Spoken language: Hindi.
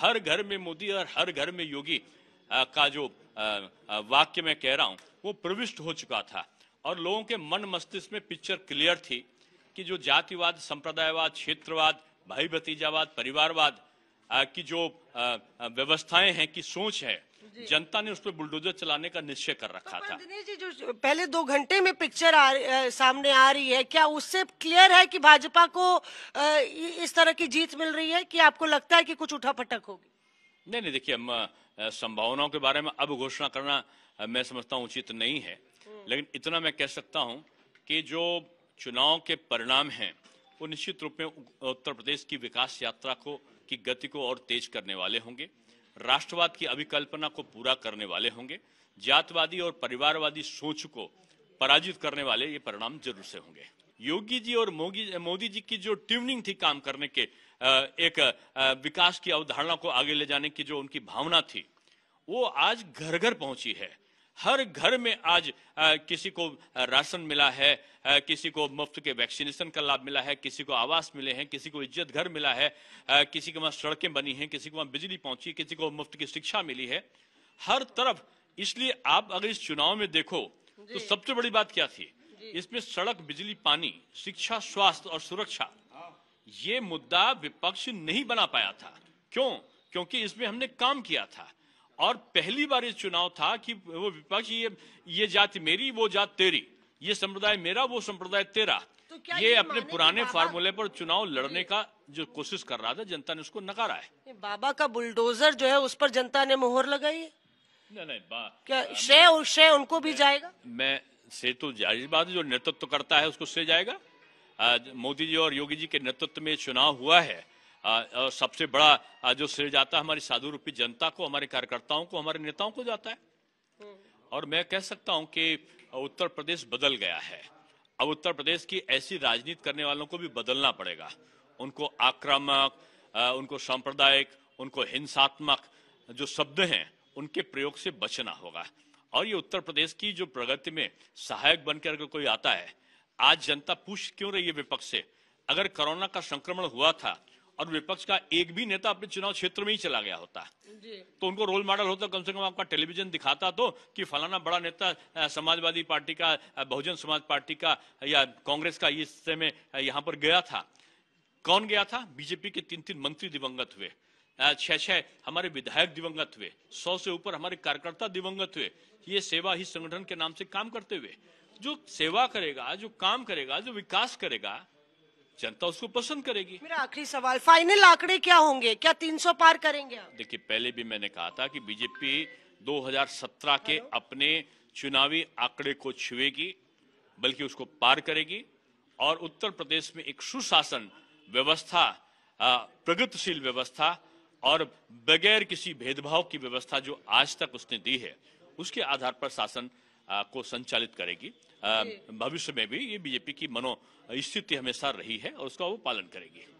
हर घर में मोदी और हर घर में योगी का जो वाक्य मैं कह रहा हूँ वो प्रविष्ट हो चुका था और लोगों के मन मस्तिष्क में पिक्चर क्लियर थी कि जो जातिवाद संप्रदायवाद क्षेत्रवाद भाई भतीजावाद परिवारवाद की जो व्यवस्थाएं हैं की सोच है जनता ने उस पर बुलडोजर चलाने का निश्चय कर रखा तो था जी जो पहले दो घंटे में पिक्चर आ, आ, सामने आ रही है क्या उससे क्लियर है कि भाजपा को आ, इस तरह की जीत मिल रही है कि आपको लगता है कि कुछ पटक होगी नहीं नहीं देखिए हम संभावनाओं के बारे में अब घोषणा करना मैं समझता हूँ उचित नहीं है हम्म। लेकिन इतना मैं कह सकता हूँ कि जो चुनाव के परिणाम है वो निश्चित रूप में उत्तर प्रदेश की विकास यात्रा को की गति को और तेज करने वाले होंगे राष्ट्रवाद की अभिकल्पना को पूरा करने वाले होंगे जातवादी और परिवारवादी सोच को पराजित करने वाले ये परिणाम जरूर से होंगे योगी जी और मोदी जी की जो ट्यूनिंग थी काम करने के एक विकास की अवधारणा को आगे ले जाने की जो उनकी भावना थी वो आज घर घर पहुंची है हर घर में आज आ, किसी को राशन मिला है आ, किसी को मुफ्त के वैक्सीनेशन का लाभ मिला है किसी को आवास मिले हैं किसी को इज्जत घर मिला है आ, किसी के वहां सड़कें बनी हैं किसी को वहां बिजली पहुंची किसी को मुफ्त की शिक्षा मिली है हर तरफ इसलिए आप अगर इस चुनाव में देखो तो सबसे बड़ी बात क्या थी इसमें सड़क बिजली पानी शिक्षा स्वास्थ्य और सुरक्षा हाँ। ये मुद्दा विपक्ष नहीं बना पाया था क्यों क्योंकि इसमें हमने काम किया था और पहली बार ये चुनाव था कि वो विपक्ष ये ये जाति मेरी वो जात तेरी ये संप्रदाय मेरा वो संप्रदाय तेरा तो ये, ये अपने पुराने फार्मूले पर चुनाव लड़ने का जो कोशिश कर रहा था जनता ने उसको नकारा है बाबा का बुलडोजर जो है उस पर जनता ने मोहर लगाई है नहीं नहीं क्या श्रेय श्रेय उनको भी जाएगा मैं से तो जायज बात जो नेतृत्व करता है उसको से जाएगा मोदी जी और योगी जी के नेतृत्व में चुनाव हुआ है और सबसे बड़ा जो श्रेय जाता है हमारी साधु रूपी जनता को हमारे कार्यकर्ताओं को हमारे नेताओं को जाता है और मैं कह सकता हूं कि उत्तर प्रदेश बदल गया है अब उत्तर प्रदेश की ऐसी राजनीति करने वालों को भी बदलना पड़ेगा उनको आक्रामक उनको सांप्रदायिक उनको हिंसात्मक जो शब्द हैं उनके प्रयोग से बचना होगा और ये उत्तर प्रदेश की जो प्रगति में सहायक बनकर अगर कोई आता है आज जनता पूछ क्यों रही है विपक्ष से अगर कोरोना का संक्रमण हुआ था और विपक्ष का एक भी नेता अपने चुनाव क्षेत्र में ही चला गया होता तो उनको रोल मॉडल होता तो कम से कम आपका टेलीविजन दिखाता तो कि फलाना बड़ा नेता समाजवादी पार्टी का बहुजन समाज पार्टी का या कांग्रेस का इस समय में यहाँ पर गया था कौन गया था बीजेपी के तीन तीन मंत्री दिवंगत हुए छह छह हमारे विधायक दिवंगत हुए सौ से ऊपर हमारे कार्यकर्ता दिवंगत हुए ये सेवा ही संगठन के नाम से काम करते हुए जो सेवा करेगा जो काम करेगा जो विकास करेगा जनता उसको पसंद करेगी मेरा आखिरी सवाल फाइनल आंकड़े क्या होंगे क्या 300 पार करेंगे आप देखिए पहले भी मैंने कहा था कि बीजेपी 2017 के अपने चुनावी आंकड़े को छुएगी बल्कि उसको पार करेगी और उत्तर प्रदेश में एक सुशासन व्यवस्था प्रगतिशील व्यवस्था और बगैर किसी भेदभाव की व्यवस्था जो आज तक उसने दी है उसके आधार पर शासन को संचालित करेगी भविष्य में भी ये बीजेपी की मनो स्थिति हमेशा रही है और उसका वो पालन करेगी